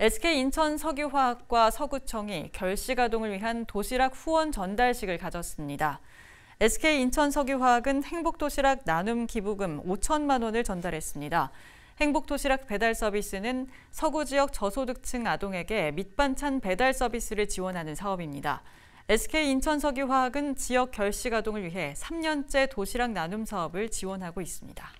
SK인천석유화학과 서구청이 결식아동을 위한 도시락 후원 전달식을 가졌습니다. SK인천석유화학은 행복도시락 나눔 기부금 5천만 원을 전달했습니다. 행복도시락 배달 서비스는 서구 지역 저소득층 아동에게 밑반찬 배달 서비스를 지원하는 사업입니다. SK인천석유화학은 지역 결식 아동을 위해 3년째 도시락 나눔 사업을 지원하고 있습니다.